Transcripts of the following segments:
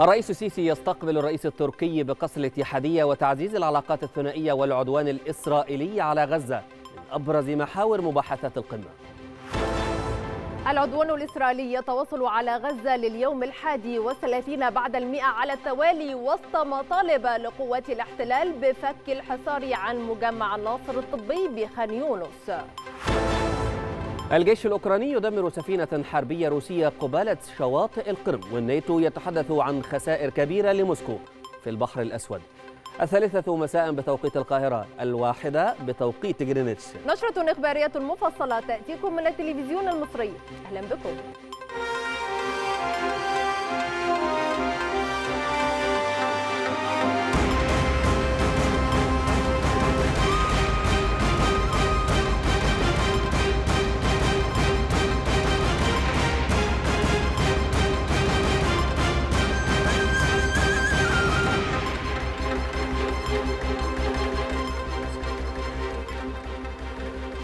الرئيس السيسي يستقبل الرئيس التركي بقصر الاتحادية وتعزيز العلاقات الثنائية والعدوان الإسرائيلي على غزة من أبرز محاور مباحثات القمة العدوان الإسرائيلي يتواصل على غزة لليوم الحادي والثلاثين بعد المئة على التوالي وسط مطالب لقوات الاحتلال بفك الحصار عن مجمع الناصر الطبي بخان يونس الجيش الأوكراني يدمر سفينة حربية روسية قبالة شواطئ القرم والناتو يتحدث عن خسائر كبيرة لموسكو في البحر الأسود الثالثة مساء بتوقيت القاهرة الواحدة بتوقيت جرينتش نشرة إخبارية مفصلة تأتيكم من التلفزيون المصري أهلا بكم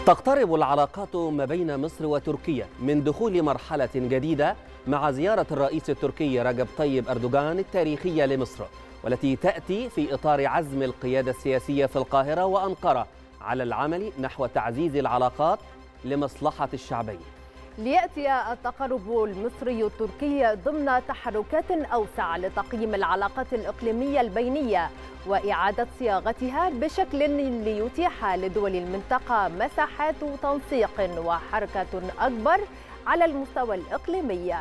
تقترب العلاقات ما بين مصر وتركيا من دخول مرحلة جديدة مع زيارة الرئيس التركي رجب طيب أردوغان التاريخية لمصر والتي تأتي في إطار عزم القيادة السياسية في القاهرة وأنقرة على العمل نحو تعزيز العلاقات لمصلحة الشعبين ليأتي التقارب المصري التركي ضمن تحركات أوسع لتقييم العلاقات الإقليمية البينية وإعادة صياغتها بشكل ليتيح لدول المنطقة مساحات تنسيق وحركة أكبر على المستوى الإقليمي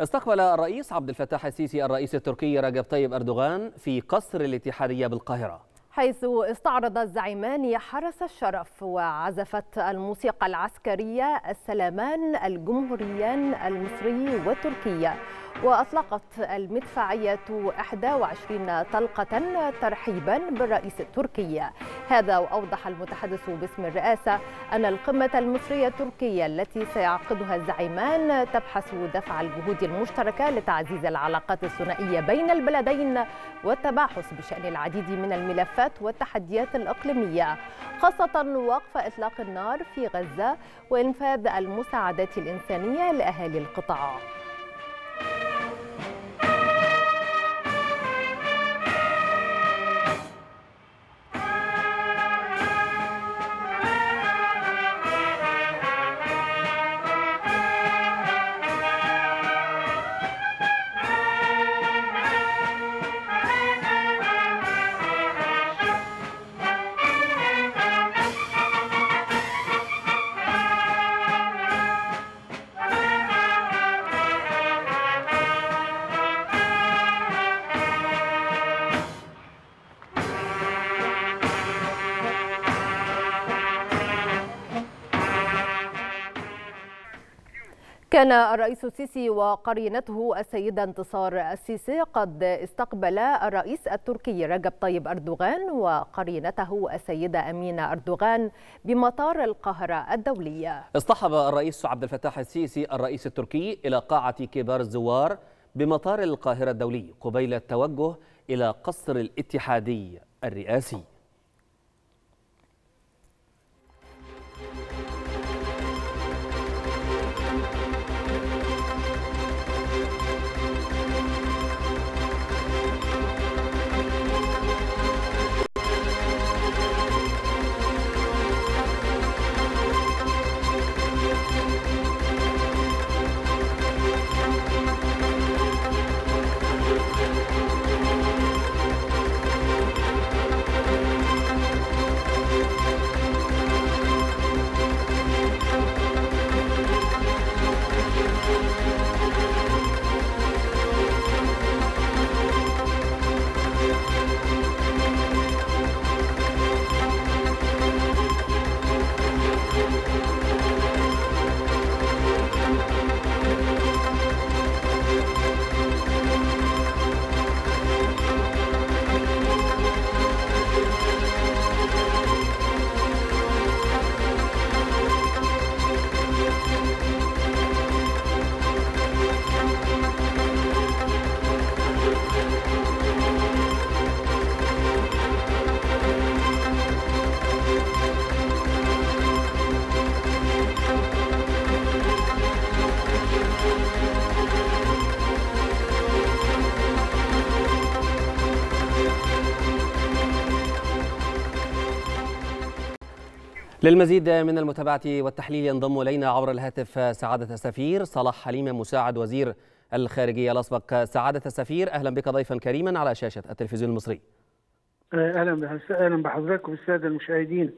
استقبل الرئيس عبد الفتاح السيسي الرئيس التركي رجب طيب أردوغان في قصر الاتحادية بالقاهرة حيث استعرض الزعيمان حرس الشرف وعزفت الموسيقى العسكرية السلامان الجمهوريان المصري والتركي وأطلقت المدفعية 21 طلقة ترحيبا بالرئيس التركي هذا وأوضح المتحدث باسم الرئاسة أن القمة المصرية التركية التي سيعقدها الزعيمان تبحث دفع الجهود المشتركة لتعزيز العلاقات الثنائية بين البلدين والتباحث بشأن العديد من الملفات والتحديات الإقليمية خاصة وقف إطلاق النار في غزة وإنفاذ المساعدات الإنسانية لأهالي القطاع كان الرئيس السيسي وقرينته السيدة انتصار السيسي قد استقبلا الرئيس التركي رجب طيب أردوغان وقرينته السيدة أمينة أردوغان بمطار القاهرة الدولية اصطحب الرئيس عبد الفتاح السيسي الرئيس التركي إلى قاعة كبار الزوار بمطار القاهرة الدولي قبيل التوجه إلى قصر الاتحادي الرئاسي للمزيد من المتابعة والتحليل ينضم إلينا عبر الهاتف سعادة السفير صلاح حليمة مساعد وزير الخارجية الأسبق سعادة السفير أهلا بك ضيفا كريما على شاشة التلفزيون المصري أهلا بحضرتك وبالسادة المشاهدين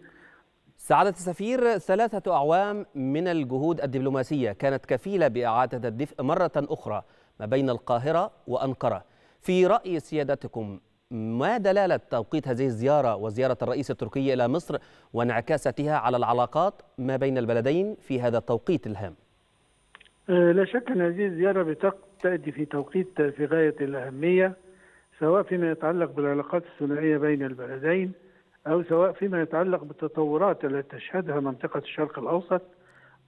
سعادة السفير ثلاثة أعوام من الجهود الدبلوماسية كانت كفيلة بإعادة الدفء مرة أخرى ما بين القاهرة وأنقرة في رأي سيادتكم ما دلالة توقيت هذه الزيارة وزيارة الرئيس التركي إلى مصر وانعكاستها على العلاقات ما بين البلدين في هذا التوقيت الهام؟ آه، لا شك أن هذه الزيارة تأتي في توقيت في غاية الأهمية سواء فيما يتعلق بالعلاقات الثنائية بين البلدين أو سواء فيما يتعلق بالتطورات التي تشهدها منطقة الشرق الأوسط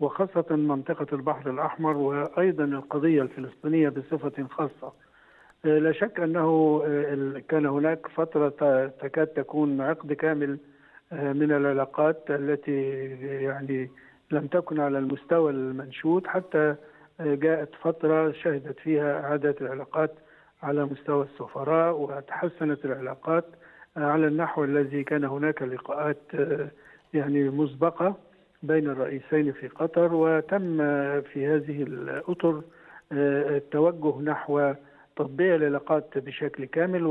وخاصة منطقة البحر الأحمر وأيضا القضية الفلسطينية بصفة خاصة آه، لا شك انه آه، كان هناك فتره تكاد تكون عقد كامل آه، من العلاقات التي يعني لم تكن على المستوى المنشود حتى جاءت فتره شهدت فيها اعاده العلاقات على مستوى السفراء وتحسنت العلاقات على النحو الذي كان هناك لقاءات يعني مسبقه بين الرئيسين في قطر وتم في هذه الاطر التوجه نحو تطبيع العلاقات بشكل كامل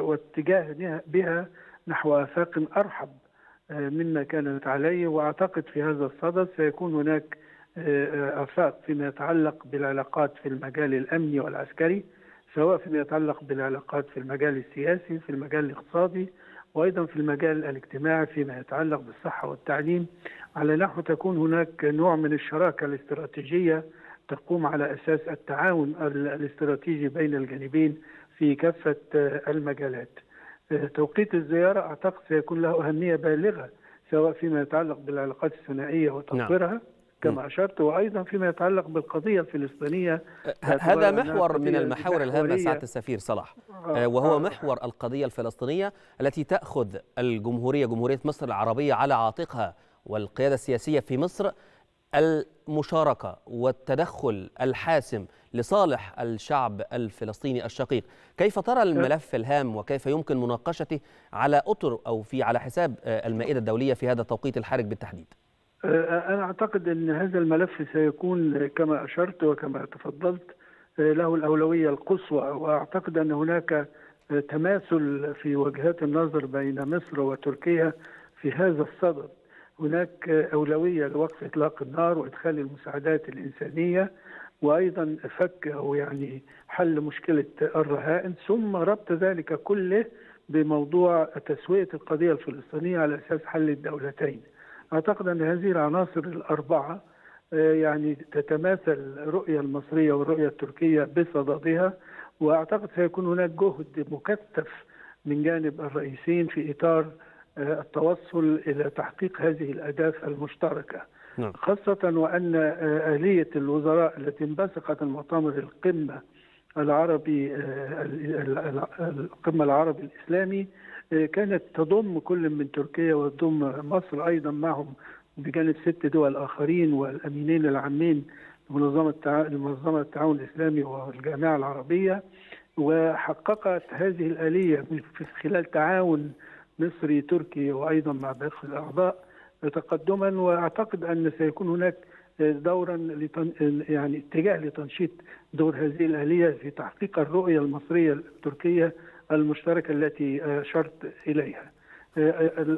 والاتجاه بها نحو آفاق أرحب آه، مما كانت عليه وأعتقد في هذا الصدد سيكون هناك آه، آفاق فيما يتعلق بالعلاقات في المجال الأمني والعسكري سواء فيما يتعلق بالعلاقات في المجال السياسي في المجال الاقتصادي وايضا في المجال الاجتماعي فيما يتعلق بالصحه والتعليم على نحو تكون هناك نوع من الشراكه الاستراتيجيه تقوم على اساس التعاون الاستراتيجي بين الجانبين في كافه آه، المجالات. آه، توقيت الزياره اعتقد سيكون له اهميه بالغه سواء فيما يتعلق بالعلاقات الثنائيه وتطويرها نعم. كما اشرت وايضا فيما يتعلق بالقضيه الفلسطينيه آه، هذا محور من المحاور الهامه سعاده السفير صلاح وهو محور القضيه الفلسطينيه التي تاخذ الجمهوريه جمهوريه مصر العربيه على عاتقها والقياده السياسيه في مصر المشاركة والتدخل الحاسم لصالح الشعب الفلسطيني الشقيق كيف ترى الملف الهام وكيف يمكن مناقشته على أطر أو في على حساب آه، المائدة الدولية في هذا التوقيت الحرج بالتحديد آه، آه، أنا أعتقد أن هذا الملف سيكون كما أشرت وكما تفضلت له الأولوية القصوى وأعتقد أن هناك تماثل في وجهات النظر بين مصر وتركيا في هذا الصدد هناك أولوية لوقف إطلاق النار وإدخال المساعدات الإنسانية وأيضا فك أو يعني حل مشكلة الرهائن ثم ربط ذلك كله بموضوع تسوية القضية الفلسطينية على أساس حل الدولتين أعتقد أن هذه العناصر الأربعة آه، يعني تتماثل الرؤية المصرية والرؤية التركية بصددها وأعتقد سيكون هناك جهد مكثف من جانب الرئيسين في إطار آه، التوصل الى تحقيق هذه الاهداف المشتركه نعم. خاصه وان آه، اليه الوزراء التي انبثقت المؤتمر القمه العربي آه، القمه العربي الاسلامي كانت تضم كل من تركيا وتضم مصر ايضا معهم بجانب ست دول اخرين والامينين العامين لمنظمه منظمه التعاون الاسلامي والجامعه العربيه وحققت هذه الاليه خلال تعاون مصري تركي وايضا مع باقي الاعضاء تقدما واعتقد ان سيكون هناك دورا لتن... يعني اتجاه لتنشيط دور هذه الاليه في تحقيق الرؤيه المصريه التركيه المشتركه التي اشرت اليها.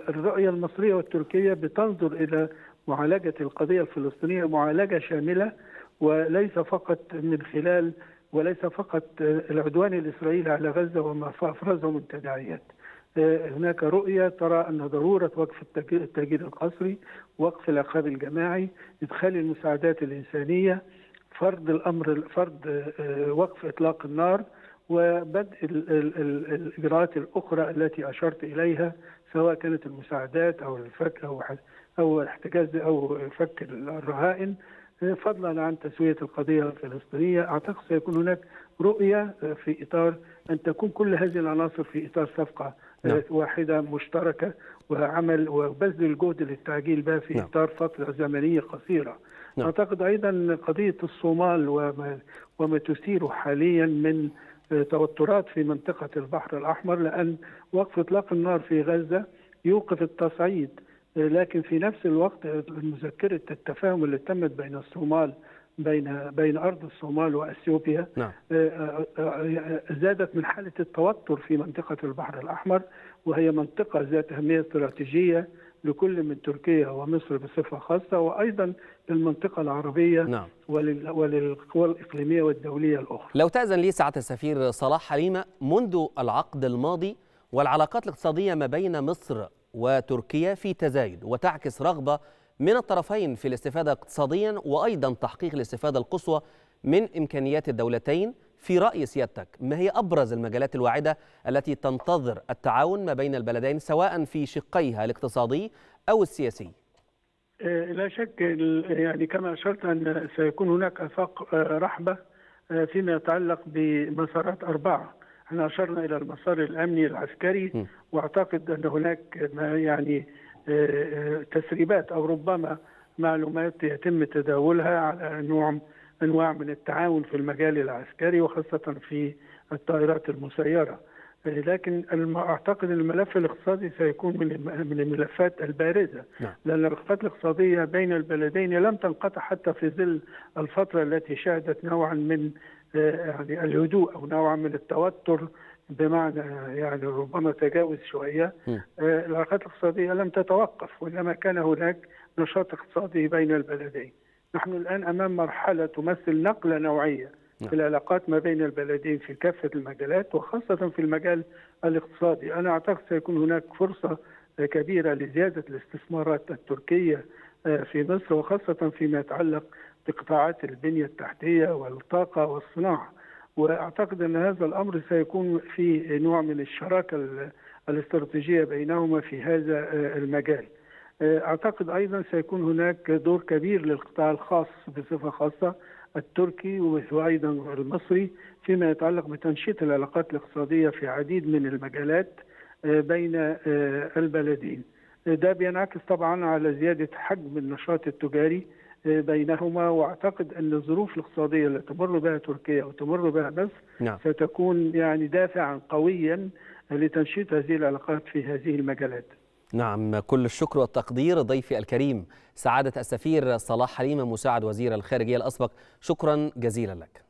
الرؤيه المصريه والتركيه بتنظر الى معالجه القضيه الفلسطينيه معالجه شامله وليس فقط من خلال وليس فقط العدوان الاسرائيلي على غزه وما افرزه من تداعيات. هناك رؤية ترى أن ضرورة وقف التهجير القسري وقف العقاب الجماعي إدخال المساعدات الإنسانية فرض الأمر فرض آه، وقف إطلاق النار وبدء الإجراءات الأخرى التي أشرت إليها سواء كانت المساعدات أو الفك أو أو احتجاز أو فك الرهائن آه، فضلا عن تسوية القضية الفلسطينية أعتقد سيكون هناك رؤية آه، في إطار أن تكون كل هذه العناصر في إطار صفقة نعم. آه، واحدة مشتركة وعمل وبذل الجهد للتعجيل بها في نعم. إطار فترة زمنية قصيرة نعم. أعتقد أيضا قضية الصومال وما, وما تثيره حاليا من آه، توترات في منطقة البحر الأحمر لأن وقف إطلاق النار في غزة يوقف التصعيد آه، لكن في نفس الوقت مذكرة التفاهم اللي تمت بين الصومال بين بين ارض الصومال واثيوبيا نعم. آه، آه، آه، زادت من حاله التوتر في منطقه البحر الاحمر وهي منطقه ذات اهميه استراتيجيه لكل من تركيا ومصر بصفه خاصه وايضا للمنطقه العربيه نعم. ولل... وللقوى الاقليميه والدوليه الاخرى. لو تاذن لي سعاده السفير صلاح حليمه منذ العقد الماضي والعلاقات الاقتصاديه ما بين مصر وتركيا في تزايد وتعكس رغبه من الطرفين في الاستفادة اقتصاديا وأيضا تحقيق الاستفادة القصوى من إمكانيات الدولتين في رأي سيادتك ما هي أبرز المجالات الواعدة التي تنتظر التعاون ما بين البلدين سواء في شقيها الاقتصادي أو السياسي؟ آه، لا شك يعني كما اشرت ان سيكون هناك افاق آه، رحبه آه، فيما يتعلق بمسارات اربعه، احنا اشرنا الى المسار الامني العسكري واعتقد ان هناك يعني آه، آه، تسريبات او ربما معلومات يتم تداولها على نوع انواع من التعاون في المجال العسكري وخاصه في الطائرات المسيره آه، لكن اعتقد الملف الاقتصادي سيكون من من الملفات البارزه نعم. لان العلاقات الاقتصاديه بين البلدين لم تنقطع حتى في ظل الفتره التي شهدت نوعا من يعني الهدوء او نوعا من التوتر بمعنى يعني ربما تجاوز شويه آه، العلاقات الاقتصاديه لم تتوقف وانما كان هناك نشاط اقتصادي بين البلدين. نحن الان امام مرحله تمثل نقله نوعيه نعم. في العلاقات ما بين البلدين في كافه المجالات وخاصه في المجال الاقتصادي، انا اعتقد سيكون هناك فرصه كبيره لزياده الاستثمارات التركيه آه، في مصر وخاصه فيما يتعلق بقطاعات البنيه التحتيه والطاقه والصناعه. واعتقد ان هذا الامر سيكون في نوع من الشراكه الاستراتيجيه بينهما في هذا آه، المجال. آه، اعتقد ايضا سيكون هناك دور كبير للقطاع الخاص بصفه خاصه التركي وايضا المصري فيما يتعلق بتنشيط العلاقات الاقتصاديه في عديد من المجالات آه، بين البلدين. ده بينعكس طبعا على زياده حجم النشاط التجاري بينهما واعتقد ان الظروف الاقتصاديه اللي تمر بها تركيا وتمر بها مصر نعم. ستكون يعني دافعا قويا لتنشيط هذه العلاقات في هذه المجالات. نعم كل الشكر والتقدير ضيفي الكريم سعاده السفير صلاح حليمه مساعد وزير الخارجيه الاسبق شكرا جزيلا لك.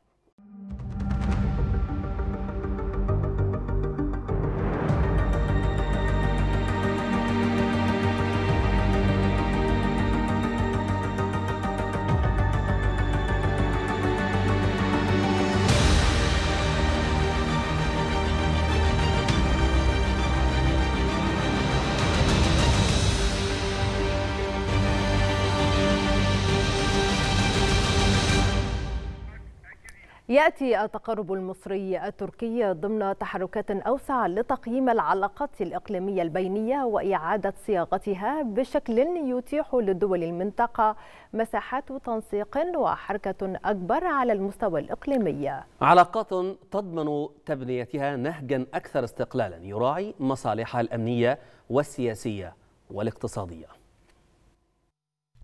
ياتي التقارب المصري التركي ضمن تحركات اوسع لتقييم العلاقات الاقليميه البينيه واعاده صياغتها بشكل يتيح لدول المنطقه مساحات تنسيق وحركه اكبر على المستوى الاقليمي. علاقات تضمن تبنيتها نهجا اكثر استقلالا يراعي مصالحها الامنيه والسياسيه والاقتصاديه.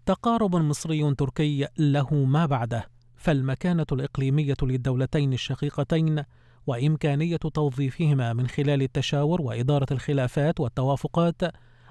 تقارب مصري تركي له ما بعده فالمكانة الإقليمية للدولتين الشقيقتين وإمكانية توظيفهما من خلال التشاور وإدارة الخلافات والتوافقات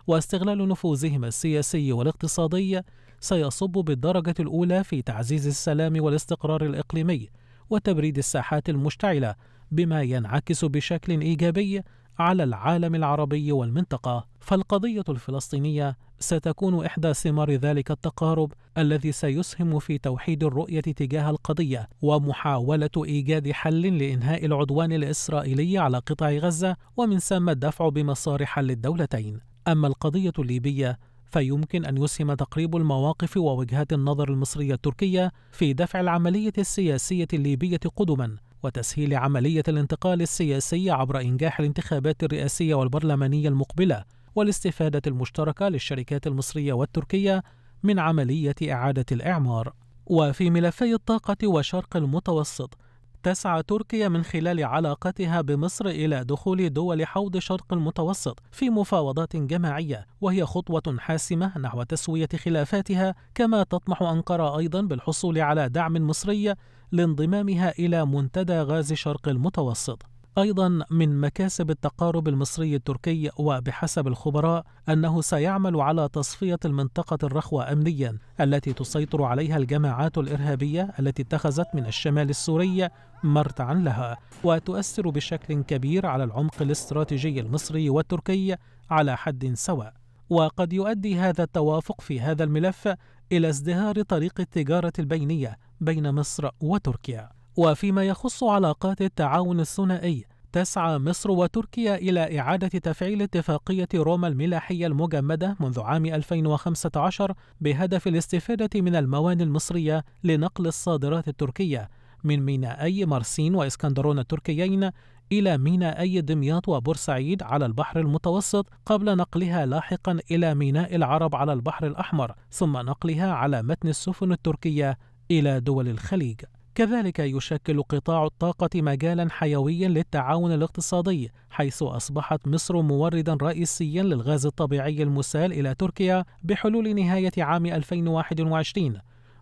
واستغلال نفوذهما السياسي والاقتصادي سيصب بالدرجة الأولى في تعزيز السلام والاستقرار الإقليمي وتبريد الساحات المشتعلة بما ينعكس بشكل إيجابي على العالم العربي والمنطقة فالقضية الفلسطينية ستكون إحدى ثمار ذلك التقارب الذي سيسهم في توحيد الرؤية تجاه القضية ومحاولة إيجاد حل لإنهاء العدوان الإسرائيلي على قطاع غزة ومن ثم الدفع بمسار حل الدولتين أما القضية الليبية فيمكن أن يسهم تقريب المواقف ووجهات النظر المصرية التركية في دفع العملية السياسية الليبية قدما وتسهيل عملية الانتقال السياسي عبر إنجاح الانتخابات الرئاسية والبرلمانية المقبلة والاستفادة المشتركة للشركات المصرية والتركية من عملية إعادة الإعمار. وفي ملفي الطاقة وشرق المتوسط، تسعى تركيا من خلال علاقتها بمصر إلى دخول دول حوض شرق المتوسط في مفاوضات جماعية، وهي خطوة حاسمة نحو تسوية خلافاتها، كما تطمح أنقرة أيضًا بالحصول على دعم مصري لانضمامها إلى منتدى غاز شرق المتوسط أيضا من مكاسب التقارب المصري التركي وبحسب الخبراء أنه سيعمل على تصفية المنطقة الرخوة أمنيا التي تسيطر عليها الجماعات الإرهابية التي اتخذت من الشمال السوري مرتعا لها وتؤثر بشكل كبير على العمق الاستراتيجي المصري والتركي على حد سواء وقد يؤدي هذا التوافق في هذا الملف إلى ازدهار طريق التجارة البينية بين مصر وتركيا وفيما يخص علاقات التعاون الثنائي تسعى مصر وتركيا إلى إعادة تفعيل اتفاقية روما الملاحية المجمدة منذ عام 2015 بهدف الاستفادة من الموانئ المصرية لنقل الصادرات التركية من مينائي مرسين وإسكندرون التركيين إلى أي دمياط وبورسعيد على البحر المتوسط قبل نقلها لاحقا إلى ميناء العرب على البحر الأحمر ثم نقلها على متن السفن التركية إلى دول الخليج كذلك يشكل قطاع الطاقة مجالا حيويا للتعاون الاقتصادي حيث أصبحت مصر موردا رئيسيا للغاز الطبيعي المسال إلى تركيا بحلول نهاية عام 2021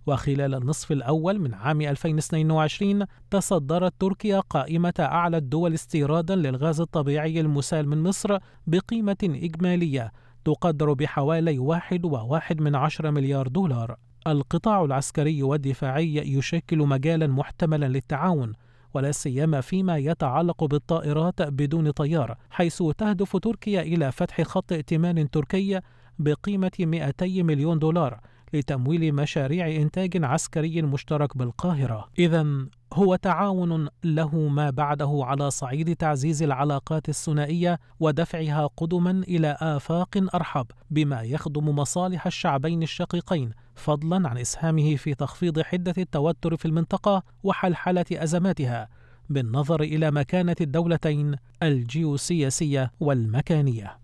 وخلال النصف الأول من عام 2022 تصدرت تركيا قائمة أعلى الدول استيرادا للغاز الطبيعي المسال من مصر بقيمة إجمالية تقدر بحوالي واحد وواحد من عشر مليار دولار القطاع العسكري والدفاعي يشكل مجالا محتملا للتعاون ولا سيما فيما يتعلق بالطائرات بدون طيار حيث تهدف تركيا إلى فتح خط ائتمان تركي بقيمة 200 مليون دولار لتمويل مشاريع إنتاج عسكري مشترك بالقاهرة إذا هو تعاون له ما بعده على صعيد تعزيز العلاقات الثنائيه ودفعها قدما الى افاق ارحب بما يخدم مصالح الشعبين الشقيقين فضلا عن اسهامه في تخفيض حده التوتر في المنطقه وحلحله ازماتها بالنظر الى مكانه الدولتين الجيوسياسيه والمكانيه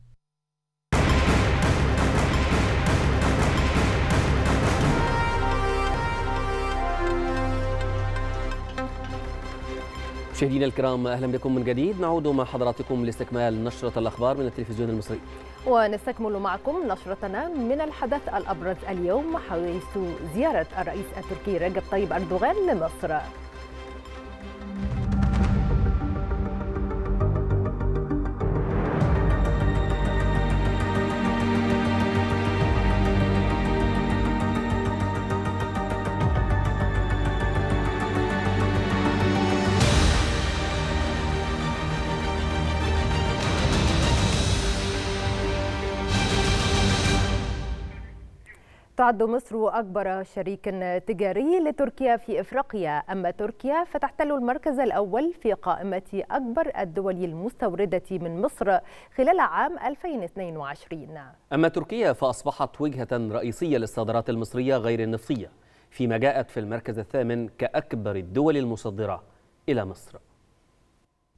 مشاهدينا الكرام اهلا بكم من جديد نعود مع حضراتكم لاستكمال نشره الاخبار من التلفزيون المصري ونستكمل معكم نشرتنا من الحدث الابرز اليوم حيث زياره الرئيس التركي رجب طيب اردوغان لمصر تعد مصر أكبر شريك تجاري لتركيا في إفريقيا أما تركيا فتحتل المركز الأول في قائمة أكبر الدول المستوردة من مصر خلال عام 2022 أما تركيا فأصبحت وجهة رئيسية للصادرات المصرية غير النفطية فيما جاءت في المركز الثامن كأكبر الدول المصدرة إلى مصر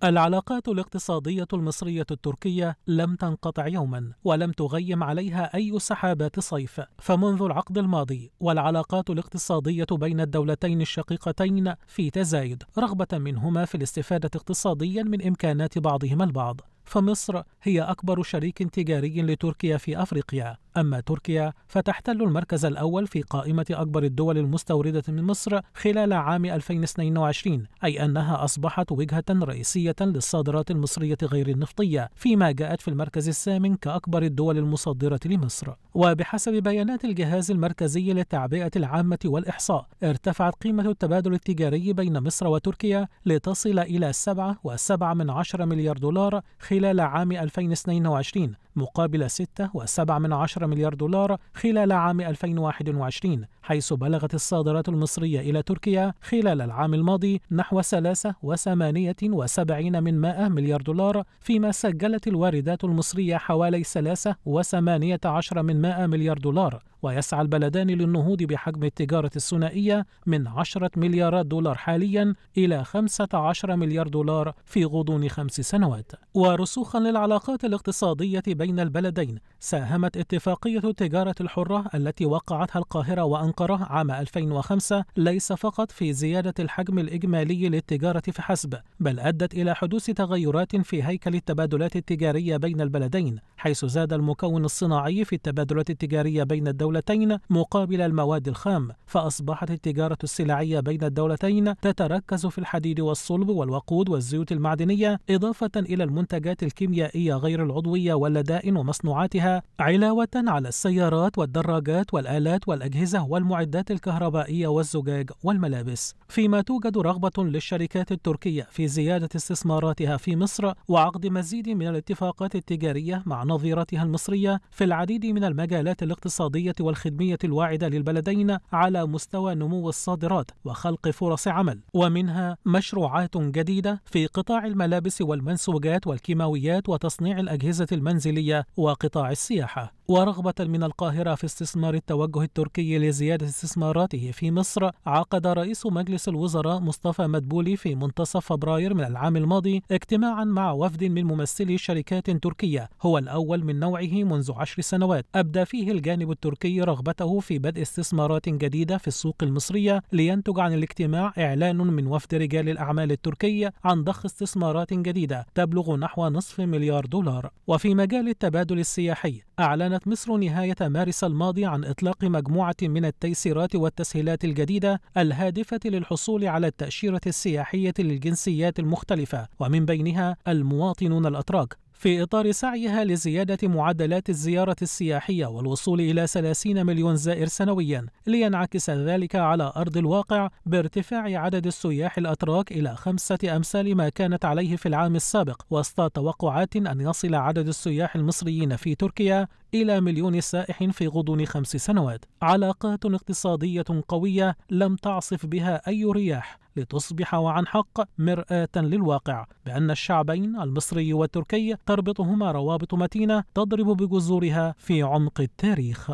العلاقات الاقتصادية المصرية التركية لم تنقطع يوما ولم تغيم عليها أي سحابات صيف فمنذ العقد الماضي والعلاقات الاقتصادية بين الدولتين الشقيقتين في تزايد رغبة منهما في الاستفادة اقتصاديا من إمكانات بعضهما البعض فمصر هي أكبر شريك تجاري لتركيا في أفريقيا أما تركيا فتحتل المركز الأول في قائمة أكبر الدول المستوردة من مصر خلال عام 2022 أي أنها أصبحت وجهة رئيسية للصادرات المصرية غير النفطية فيما جاءت في المركز الثامن كأكبر الدول المصدرة لمصر وبحسب بيانات الجهاز المركزي للتعبئة العامة والإحصاء ارتفعت قيمة التبادل التجاري بين مصر وتركيا لتصل إلى 7.7 مليار دولار خلال عام 2022 مقابل 6.7 مليار دولار خلال عام 2021 حيث بلغت الصادرات المصرية إلى تركيا خلال العام الماضي نحو 378 من 100 مليار دولار فيما سجلت الواردات المصرية حوالي 318 من 100 مليار دولار ويسعى البلدان للنهوض بحجم التجارة الثنائية من 10 مليارات دولار حاليا إلى 15 مليار دولار في غضون خمس سنوات ورسوخا للعلاقات الاقتصادية بين البلدين ساهمت اتفاقية التجارة الحرة التي وقعتها القاهرة وأنقرة عام 2005 ليس فقط في زيادة الحجم الإجمالي للتجارة فحسب بل أدت إلى حدوث تغيرات في هيكل التبادلات التجارية بين البلدين حيث زاد المكون الصناعي في التبادلات التجارية بين الدول الدولتين مقابل المواد الخام فأصبحت التجارة السلعية بين الدولتين تتركز في الحديد والصلب والوقود والزيوت المعدنية إضافة إلى المنتجات الكيميائية غير العضوية واللدائن ومصنوعاتها علاوة على السيارات والدراجات والآلات والأجهزة والمعدات الكهربائية والزجاج والملابس فيما توجد رغبة للشركات التركية في زيادة استثماراتها في مصر وعقد مزيد من الاتفاقات التجارية مع نظيرتها المصرية في العديد من المجالات الاقتصادية والخدمية الواعدة للبلدين على مستوى نمو الصادرات وخلق فرص عمل ومنها مشروعات جديدة في قطاع الملابس والمنسوجات والكيماويات وتصنيع الأجهزة المنزلية وقطاع السياحة ورغبة من القاهرة في استثمار التوجه التركي لزيادة استثماراته في مصر عقد رئيس مجلس الوزراء مصطفى مدبولي في منتصف فبراير من العام الماضي اجتماعا مع وفد من ممثلي شركات تركية هو الأول من نوعه منذ عشر سنوات أبدى فيه الجانب التركي الأمريكي رغبته في بدء استثمارات جديدة في السوق المصرية لينتج عن الاجتماع إعلان من وفد رجال الأعمال التركي عن ضخ استثمارات جديدة تبلغ نحو نصف مليار دولار وفي مجال التبادل السياحي أعلنت مصر نهاية مارس الماضي عن إطلاق مجموعة من التيسيرات والتسهيلات الجديدة الهادفة للحصول على التأشيرة السياحية للجنسيات المختلفة ومن بينها المواطنون الأتراك في إطار سعيها لزيادة معدلات الزيارة السياحية والوصول إلى 30 مليون زائر سنويا لينعكس ذلك على أرض الواقع بارتفاع عدد السياح الأتراك إلى خمسة أمثال ما كانت عليه في العام السابق وسط توقعات أن يصل عدد السياح المصريين في تركيا إلى مليون سائح في غضون خمس سنوات علاقات اقتصادية قوية لم تعصف بها أي رياح لتصبح وعن حق مرآة للواقع بأن الشعبين المصري والتركي تربطهما روابط متينة تضرب بجذورها في عمق التاريخ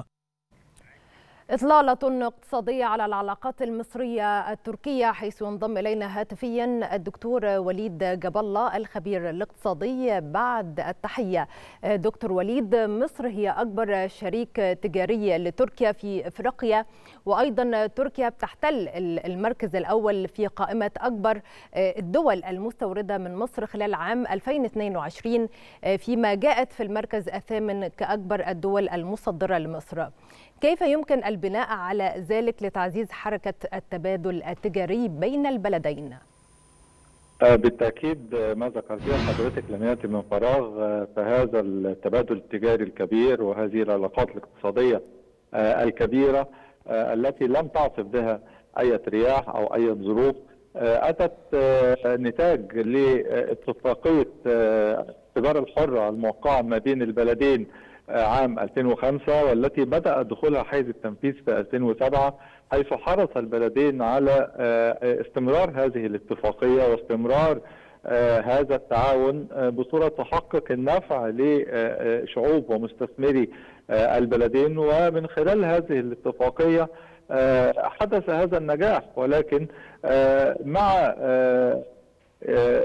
إطلالة اقتصادية على العلاقات المصرية التركية حيث ينضم إلينا هاتفيا الدكتور وليد جاب الله الخبير الاقتصادي بعد التحية دكتور وليد مصر هي أكبر شريك تجاري لتركيا في إفريقيا وأيضا تركيا بتحتل المركز الأول في قائمة أكبر الدول المستوردة من مصر خلال عام 2022 فيما جاءت في المركز الثامن كأكبر الدول المصدرة لمصر كيف يمكن البناء على ذلك لتعزيز حركة التبادل التجاري بين البلدين؟ آه، بالتاكيد آه، ما ذكرتيه حضرتك لم ياتي من فراغ آه، فهذا التبادل التجاري الكبير وهذه العلاقات الاقتصاديه الكبيره التي لم تعصف بها اي رياح او اي ظروف اتت نتاج لاتفاقيه التجاره الحره الموقعه ما بين البلدين آه، عام 2005 والتي بدأ دخولها حيز التنفيذ في 2007 حيث حرص البلدين على آه، استمرار هذه الاتفاقية واستمرار آه، هذا التعاون بصورة تحقق النفع لشعوب ومستثمري البلدين ومن خلال هذه الاتفاقية حدث هذا النجاح ولكن مع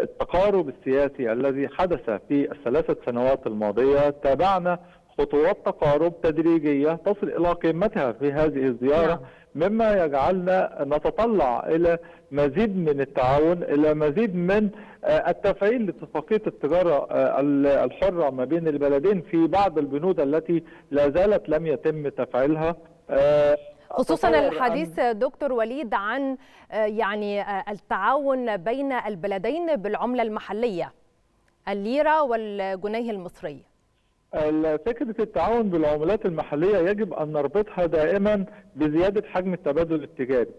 التقارب السياسي الذي حدث في الثلاثة سنوات الماضية تابعنا خطوات تقارب تدريجية تصل إلى قمتها في هذه الزيارة نعم. مما يجعلنا نتطلع إلى مزيد من التعاون إلى مزيد من آه، التفعيل لاتفاقية التجارة آه، الحرة ما بين البلدين في بعض البنود التي لا زالت لم يتم تفعيلها آه، خصوصا الحديث دكتور وليد عن يعني التعاون بين البلدين بالعملة المحلية الليرة والجنيه المصري فكرة التعاون بالعملات المحلية يجب أن نربطها دائما بزيادة حجم التبادل التجاري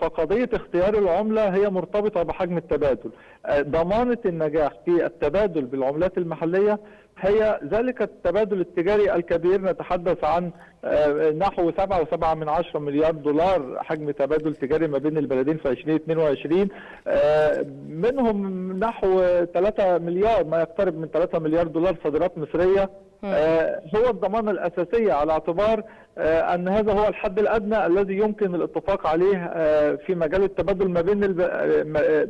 فقضية اختيار العملة هي مرتبطة بحجم التبادل آه، ضمانة النجاح في التبادل بالعملات المحلية هي ذلك التبادل التجاري الكبير نتحدث عن آه، نحو 7.7 من عشرة مليار دولار حجم تبادل تجاري ما بين البلدين في 2022 آه، منهم نحو 3 مليار ما يقترب من 3 مليار دولار صادرات مصريه هو الضمانه الاساسيه على اعتبار آه، ان هذا هو الحد الادنى الذي يمكن الاتفاق عليه آه، في مجال التبادل ما بين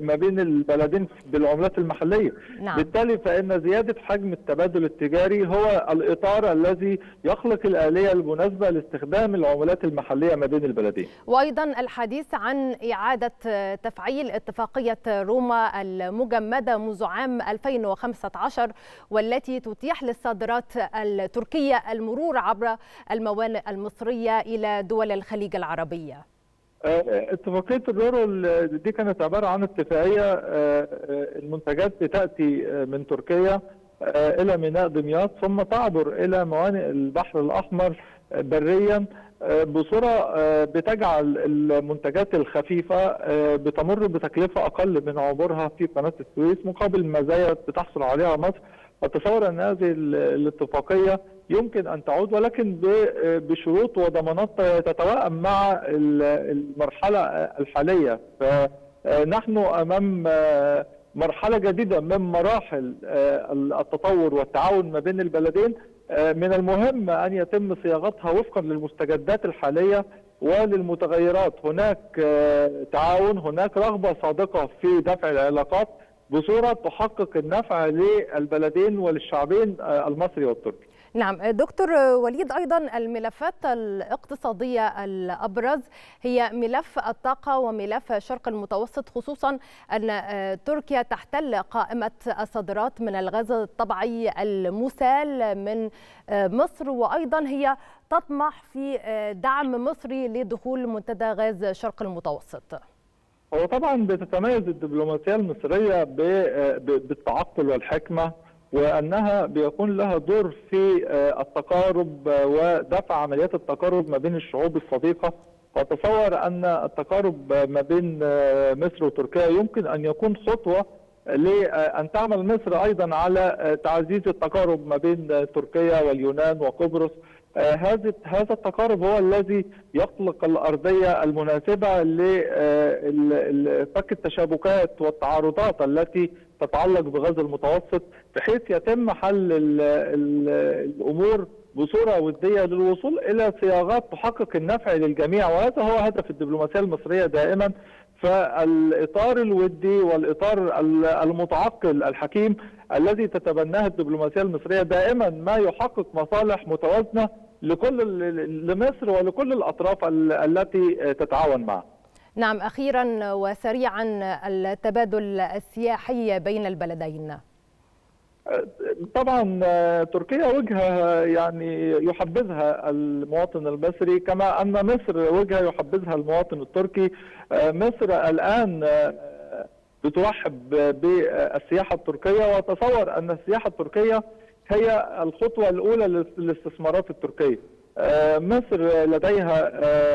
ما بين البلدين بالعملات المحليه نعم. بالتالي فان زياده حجم التبادل التجاري هو الاطار الذي يخلق الاليه المناسبه لاستخدام العملات المحليه ما بين البلدين وايضا الحديث عن اعاده تفعيل اتفاقيه روما المجمده منذ عام 2015 والتي تتيح للصادرات التركيه المرور عبر الموانئ المصرية إلى دول الخليج العربية؟ آه، آه، اتفاقية الرورو دي كانت عبارة عن اتفاقية آه، المنتجات بتأتي من تركيا إلى ميناء دمياط ثم تعبر إلى موانئ البحر الأحمر بريا بصورة بتجعل المنتجات الخفيفة بتمر بتكلفة أقل من عبورها في قناة السويس مقابل مزايا بتحصل عليها مصر أتصور أن هذه الاتفاقية يمكن ان تعود ولكن بشروط وضمانات تتوائم مع المرحله الحاليه فنحن امام مرحله جديده من مراحل آه، التطور والتعاون ما بين البلدين آه، من المهم ان يتم صياغتها وفقا للمستجدات الحاليه وللمتغيرات هناك آه، تعاون هناك رغبه صادقه في دفع العلاقات بصوره تحقق النفع للبلدين وللشعبين المصري والتركي نعم دكتور وليد أيضا الملفات الاقتصادية الأبرز هي ملف الطاقة وملف شرق المتوسط خصوصا أن آه، تركيا تحتل قائمة الصادرات من الغاز الطبيعي المسال من آه، مصر وأيضا هي تطمح في آه، دعم مصري لدخول منتدى غاز شرق المتوسط هو طبعا بتتميز الدبلوماسيه المصريه بالتعقل والحكمه وانها بيكون لها دور في آه، التقارب آه، ودفع عمليات التقارب ما بين الشعوب الصديقه واتصور ان التقارب آه، ما بين مصر وتركيا يمكن ان يكون خطوه لان تعمل مصر ايضا على تعزيز التقارب ما بين تركيا واليونان وقبرص هذا هذا التقارب هو الذي يخلق الارضيه المناسبه لفك التشابكات والتعارضات التي تتعلق بغزه المتوسط بحيث يتم حل ال ال الامور بصوره وديه للوصول الى صياغات تحقق النفع للجميع وهذا هو هدف الدبلوماسيه المصريه دائما فالاطار الودي والاطار المتعقل الحكيم الذي تتبناه الدبلوماسيه المصريه دائما ما يحقق مصالح متوازنه لكل لمصر ولكل الاطراف التي تتعاون معها. نعم اخيرا وسريعا التبادل السياحي بين البلدين. طبعا آه، تركيا وجهه آه، يعني يحبذها المواطن المصري كما ان مصر وجهه يحبذها المواطن التركي آه، مصر الان بترحب بالسياحه التركيه وتصور ان السياحه التركيه هي الخطوه الاولى للاستثمارات التركيه مصر لديها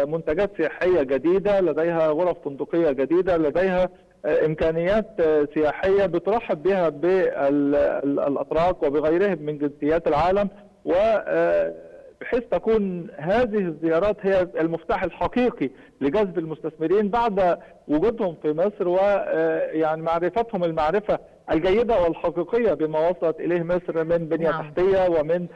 منتجات سياحيه جديده لديها غرف فندقيه جديده لديها امكانيات آه، سياحيه بترحب بها بالاتراك وبغيرهم من جنسيات العالم و آه، بحيث تكون هذه الزيارات هي المفتاح الحقيقي لجذب المستثمرين بعد وجودهم في مصر ويعني آه، معرفتهم المعرفه الجيده والحقيقيه بما وصلت اليه مصر من بنيه نعم. تحتيه ومن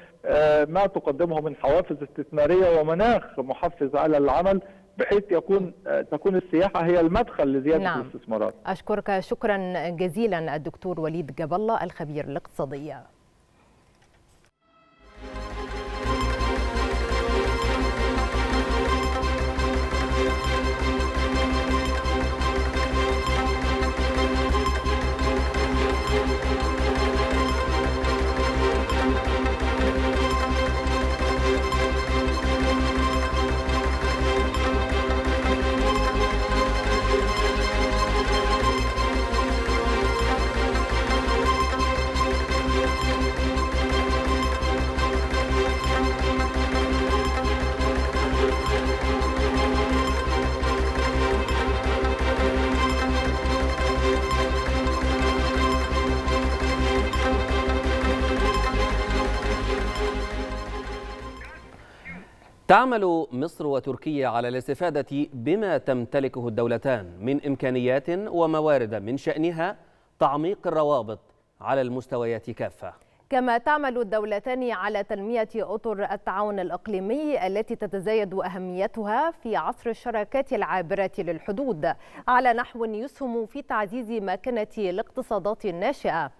ما تقدمه من حوافز استثماريه ومناخ محفز على العمل بحيث يكون آه، تكون السياحه هي المدخل لزياده نعم. الاستثمارات. اشكرك شكرا جزيلا الدكتور وليد جاب الله الخبير الاقتصادي. تعمل مصر وتركيا على الاستفادة بما تمتلكه الدولتان من إمكانيات وموارد من شأنها تعميق الروابط على المستويات كافة كما تعمل الدولتان على تنمية أطر التعاون الإقليمي التي تتزايد أهميتها في عصر الشراكات العابرة للحدود على نحو يسهم في تعزيز مكانة الاقتصادات الناشئة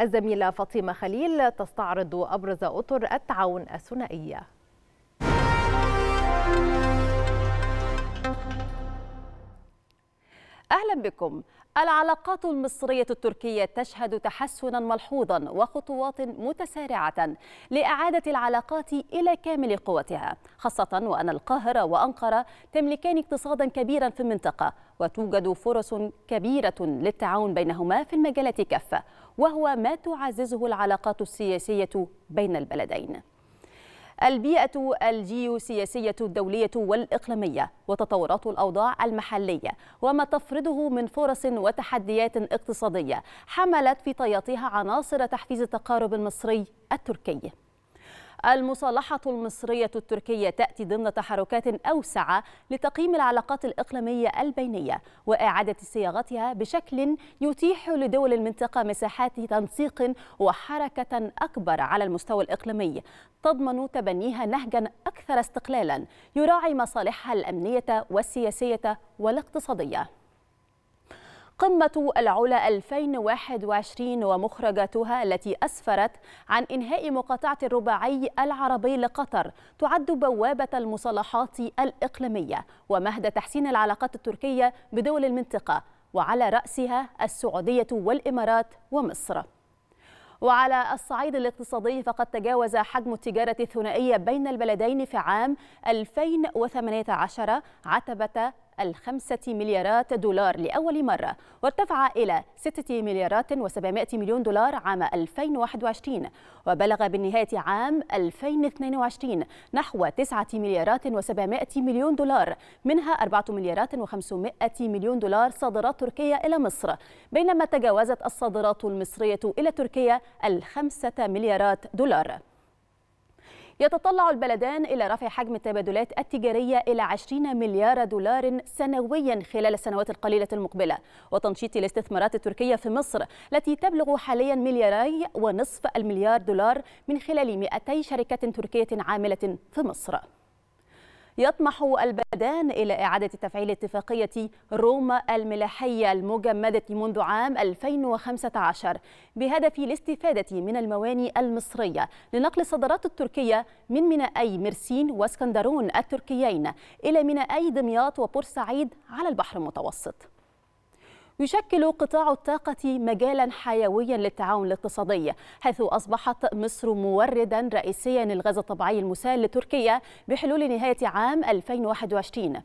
الزميلة فاطمة خليل تستعرض أبرز أطر التعاون الثنائية أهلا بكم العلاقات المصرية التركية تشهد تحسنا ملحوظا وخطوات متسارعة لإعادة العلاقات إلى كامل قوتها خاصة وأن القاهرة وأنقرة تملكان اقتصادا كبيرا في المنطقة وتوجد فرص كبيرة للتعاون بينهما في المجالات كافة وهو ما تعززه العلاقات السياسية بين البلدين البيئة الجيوسياسية الدولية والإقليمية وتطورات الأوضاع المحلية وما تفرضه من فرص وتحديات اقتصادية حملت في طياتها عناصر تحفيز التقارب المصري التركي المصالحة المصرية التركية تأتي ضمن تحركات أوسع لتقييم العلاقات الإقليمية البينية وإعادة صياغتها بشكل يتيح لدول المنطقة مساحات تنسيق وحركة أكبر على المستوى الإقليمي تضمن تبنيها نهجا أكثر استقلالا يراعي مصالحها الأمنية والسياسية والاقتصادية قمة العلا 2021 ومخرجاتها التي أسفرت عن إنهاء مقاطعة الرباعي العربي لقطر تعد بوابة المصالحات الإقليمية ومهد تحسين العلاقات التركية بدول المنطقة وعلى رأسها السعودية والإمارات ومصر وعلى الصعيد الاقتصادي فقد تجاوز حجم التجارة الثنائية بين البلدين في عام 2018 عتبة الخمسة مليارات دولار لأول مرة وارتفع إلى ستة مليارات وسبعمائة مليون دولار عام 2021 وبلغ بالنهاية عام 2022 نحو تسعة مليارات وسبعمائة مليون دولار منها أربعة مليارات وخمسمائة مليون دولار صادرات تركيا إلى مصر بينما تجاوزت الصادرات المصرية إلى تركيا الخمسة مليارات دولار يتطلع البلدان إلى رفع حجم التبادلات التجارية إلى 20 مليار دولار سنويا خلال السنوات القليلة المقبلة وتنشيط الاستثمارات التركية في مصر التي تبلغ حاليا ملياري ونصف المليار دولار من خلال 200 شركة تركية عاملة في مصر يطمح البلدان إلى إعادة تفعيل اتفاقية روما الملاحية المجمدة منذ عام 2015 بهدف الاستفادة من المواني المصرية لنقل الصادرات التركية من مينائي مرسين واسكندرون التركيين إلى مينائي دمياط وبورسعيد على البحر المتوسط يشكل قطاع الطاقة مجالا حيويا للتعاون الاقتصادي حيث أصبحت مصر موردا رئيسيا للغاز الطبيعي المسال لتركيا بحلول نهاية عام 2021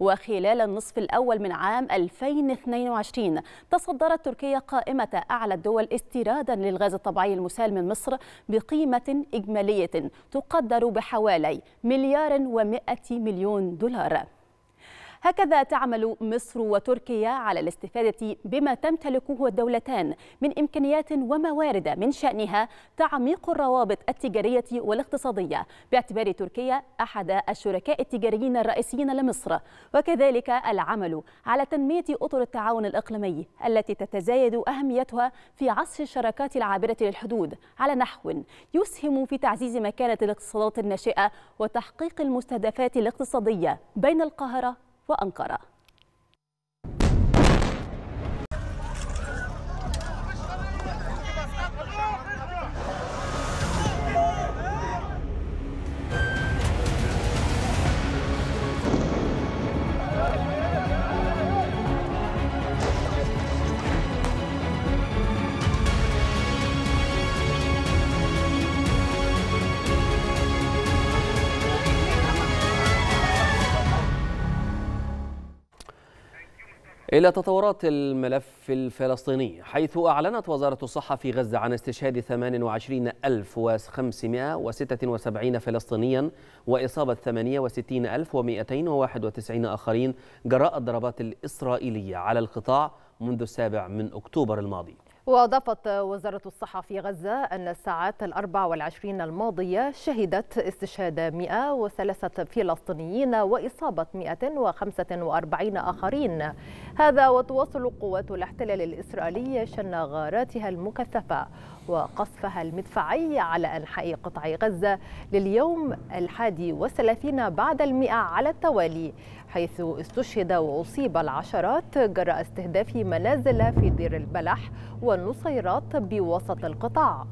وخلال النصف الأول من عام 2022 تصدرت تركيا قائمة أعلى الدول استيرادا للغاز الطبيعي المسال من مصر بقيمة إجمالية تقدر بحوالي مليار ومائة مليون دولار هكذا تعمل مصر وتركيا على الاستفادة بما تمتلكه الدولتان من إمكانيات وموارد من شأنها تعميق الروابط التجارية والاقتصادية باعتبار تركيا أحد الشركاء التجاريين الرئيسيين لمصر وكذلك العمل على تنمية أطر التعاون الإقليمي التي تتزايد أهميتها في عصر الشراكات العابرة للحدود على نحو يسهم في تعزيز مكانة الاقتصادات الناشئة وتحقيق المستهدفات الاقتصادية بين القاهرة وأنقرة إلى تطورات الملف الفلسطيني حيث أعلنت وزارة الصحة في غزة عن استشهاد 28576 فلسطينيا وإصابة 68291 آخرين جراء الضربات الإسرائيلية على القطاع منذ السابع من أكتوبر الماضي وأضافت وزارة الصحة في غزة أن الساعات الأربع والعشرين الماضية شهدت استشهاد 103 فلسطينيين وإصابة 145 آخرين هذا وتواصل قوات الاحتلال الإسرائيلي شن غاراتها المكثفة وقصفها المدفعي على أنحاء قطاع غزة لليوم الحادي والثلاثين بعد المئة على التوالي حيث استشهد وأصيب العشرات جراء استهداف منازل في دير البلح والنصيرات بوسط القطاع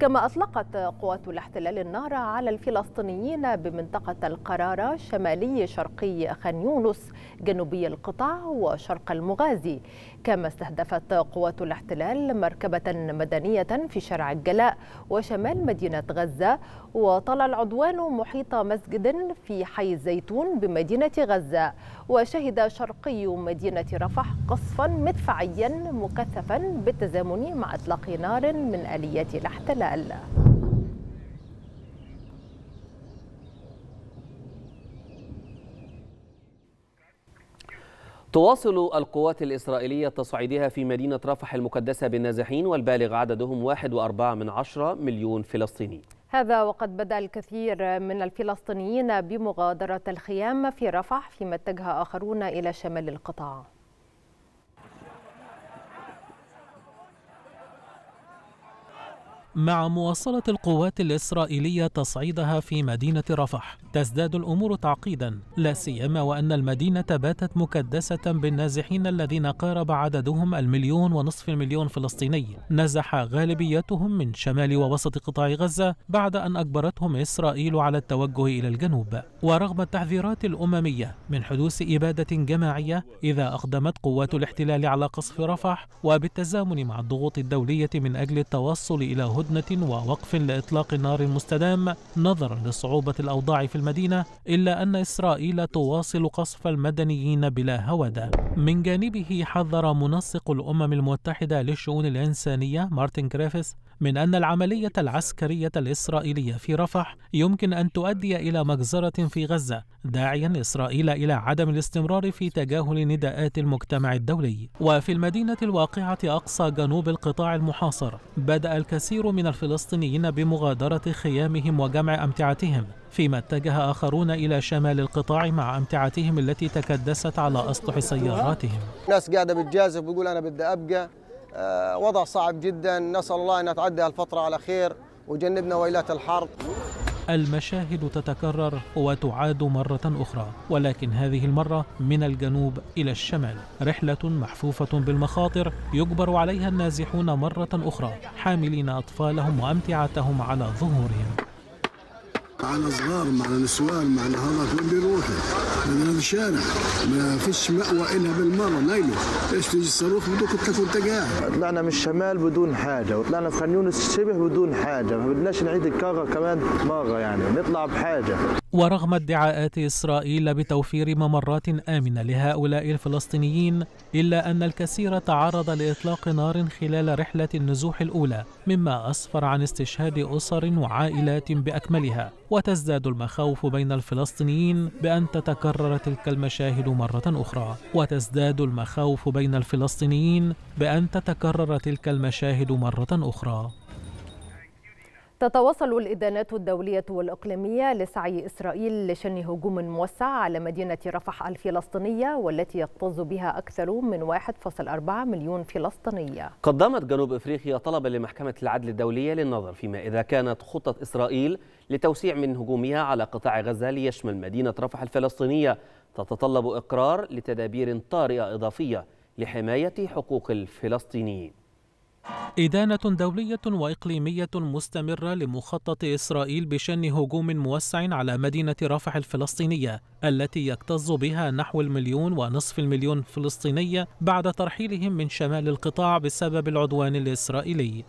كما أطلقت قوات الاحتلال النار على الفلسطينيين بمنطقة القرارة شمالي شرقي خان يونس جنوبي القطاع وشرق المغازي كما استهدفت قوات الاحتلال مركبة مدنية في شارع الجلاء وشمال مدينة غزة وطال العدوان محيط مسجد في حي الزيتون بمدينة غزة وشهد شرقي مدينة رفح قصفا مدفعيا مكثفا بالتزامن مع إطلاق نار من آليات الاحتلال تواصل القوات الإسرائيلية تصعيدها في مدينة رفح المقدسة بالنازحين والبالغ عددهم 1.4 من مليون فلسطيني هذا وقد بدأ الكثير من الفلسطينيين بمغادرة الخيام في رفح فيما اتجه آخرون إلى شمال القطاع مع مواصلة القوات الإسرائيلية تصعيدها في مدينة رفح تزداد الأمور تعقيدا لا سيما وأن المدينة باتت مكدسة بالنازحين الذين قارب عددهم المليون ونصف المليون فلسطيني نزح غالبيتهم من شمال ووسط قطاع غزة بعد أن أجبرتهم إسرائيل على التوجه إلى الجنوب ورغم التحذيرات الأممية من حدوث إبادة جماعية إذا أقدمت قوات الاحتلال على قصف رفح وبالتزامن مع الضغوط الدولية من أجل التوصل إلى هدنة هدنة ووقف لإطلاق النار المستدام نظرا لصعوبة الأوضاع في المدينة إلا أن إسرائيل تواصل قصف المدنيين بلا هودة من جانبه حذر منسق الأمم المتحدة للشؤون الإنسانية مارتن كريفيس من أن العملية العسكرية الإسرائيلية في رفح يمكن أن تؤدي إلى مجزرة في غزة داعيا إسرائيل إلى عدم الاستمرار في تجاهل نداءات المجتمع الدولي وفي المدينة الواقعة أقصى جنوب القطاع المحاصر بدأ الكثير من الفلسطينيين بمغادرة خيامهم وجمع أمتعتهم فيما اتجه آخرون إلى شمال القطاع مع أمتعتهم التي تكدست على أسطح سياراتهم ناس قاعدة بتجازف بيقول أنا بدي أبقى آه، وضع صعب جدا نسأل الله أن نتعدى هالفترة على خير وجنبنا ويلات الحرب المشاهد تتكرر وتعاد مرة أخرى ولكن هذه المرة من الجنوب إلى الشمال رحلة محفوفة بالمخاطر يجبر عليها النازحون مرة أخرى حاملين أطفالهم وأمتعتهم على ظهورهم على صغار مع نسوان مع هذا وين بيروحوا من هذا الشارع ما فيش مأوى إلا بالمرة ليلة ايش تجي الصاروخ بدك تكون قاعد طلعنا من الشمال بدون حاجة وطلعنا في خان يونس شبه بدون حاجة ما بدناش نعيد الكاغا كمان مرة يعني نطلع بحاجة ورغم ادعاءات إسرائيل بتوفير ممرات آمنة لهؤلاء الفلسطينيين إلا أن الكثير تعرض لإطلاق نار خلال رحلة النزوح الأولى مما أسفر عن استشهاد أسر وعائلات بأكملها وتزداد المخاوف بين الفلسطينيين بأن تتكرر تلك المشاهد مرة أخرى وتزداد المخاوف بين الفلسطينيين بأن تتكرر تلك المشاهد مرة أخرى تتواصل الإدانات الدولية والإقليمية لسعي إسرائيل لشن هجوم موسع على مدينة رفح الفلسطينية والتي يكتظ بها أكثر من 1.4 مليون فلسطينية قدمت جنوب إفريقيا طلبا لمحكمة العدل الدولية للنظر فيما إذا كانت خطة إسرائيل لتوسيع من هجومها على قطاع غزة ليشمل مدينة رفح الفلسطينية تتطلب إقرار لتدابير طارئة إضافية لحماية حقوق الفلسطينيين إدانة دولية وإقليمية مستمرة لمخطط إسرائيل بشن هجوم موسع على مدينة رفح الفلسطينية التي يكتظ بها نحو المليون ونصف المليون فلسطيني بعد ترحيلهم من شمال القطاع بسبب العدوان الإسرائيلي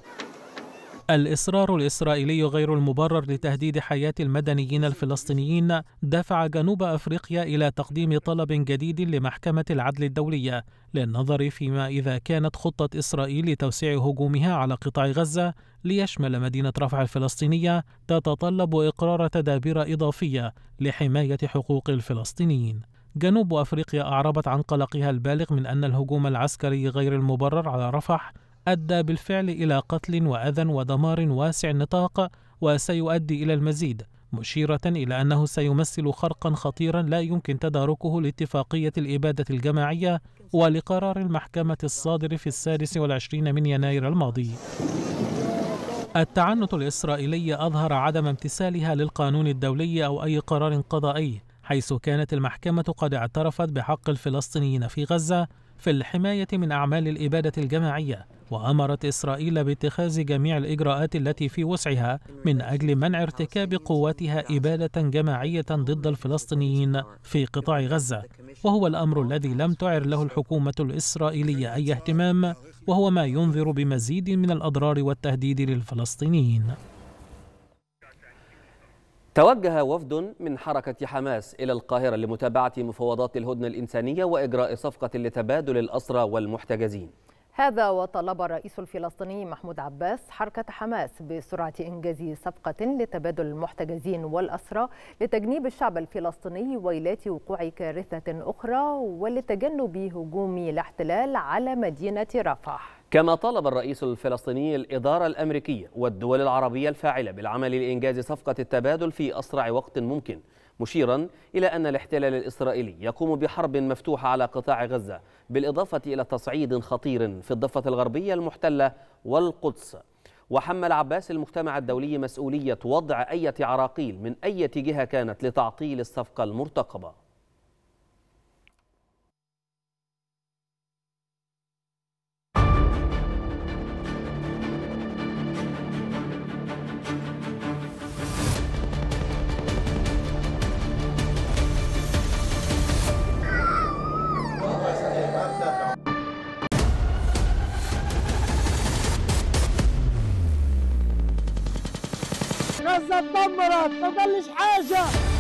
الإصرار الإسرائيلي غير المبرر لتهديد حياة المدنيين الفلسطينيين دفع جنوب أفريقيا إلى تقديم طلب جديد لمحكمة العدل الدولية للنظر فيما إذا كانت خطة إسرائيل لتوسيع هجومها على قطاع غزة ليشمل مدينة رفح الفلسطينية تتطلب إقرار تدابير إضافية لحماية حقوق الفلسطينيين. جنوب أفريقيا أعربت عن قلقها البالغ من أن الهجوم العسكري غير المبرر على رفح أدى بالفعل إلى قتل وأذى ودمار واسع النطاق وسيؤدي إلى المزيد مشيرة إلى أنه سيمثل خرقا خطيرا لا يمكن تداركه لاتفاقية الإبادة الجماعية ولقرار المحكمة الصادر في السادس والعشرين من يناير الماضي التعنت الإسرائيلي أظهر عدم امتثالها للقانون الدولي أو أي قرار قضائي حيث كانت المحكمة قد اعترفت بحق الفلسطينيين في غزة في الحماية من أعمال الإبادة الجماعية وأمرت إسرائيل باتخاذ جميع الإجراءات التي في وسعها من أجل منع ارتكاب قواتها إبادة جماعية ضد الفلسطينيين في قطاع غزة وهو الأمر الذي لم تعر له الحكومة الإسرائيلية أي اهتمام وهو ما ينذر بمزيد من الأضرار والتهديد للفلسطينيين توجه وفد من حركة حماس إلى القاهرة لمتابعة مفاوضات الهدنة الإنسانية وإجراء صفقة لتبادل الأسرى والمحتجزين هذا وطلب الرئيس الفلسطيني محمود عباس حركة حماس بسرعة إنجاز صفقة لتبادل المحتجزين والأسرى لتجنيب الشعب الفلسطيني ويلات وقوع كارثة أخرى ولتجنب هجوم الاحتلال على مدينة رفح كما طالب الرئيس الفلسطيني الإدارة الأمريكية والدول العربية الفاعلة بالعمل لإنجاز صفقة التبادل في أسرع وقت ممكن مشيرا إلى أن الاحتلال الإسرائيلي يقوم بحرب مفتوحة على قطاع غزة بالإضافة إلى تصعيد خطير في الضفة الغربية المحتلة والقدس وحمل عباس المجتمع الدولي مسؤولية وضع اي عراقيل من اي جهة كانت لتعطيل الصفقة المرتقبة غزه اتدمرت ما قاليش حاجه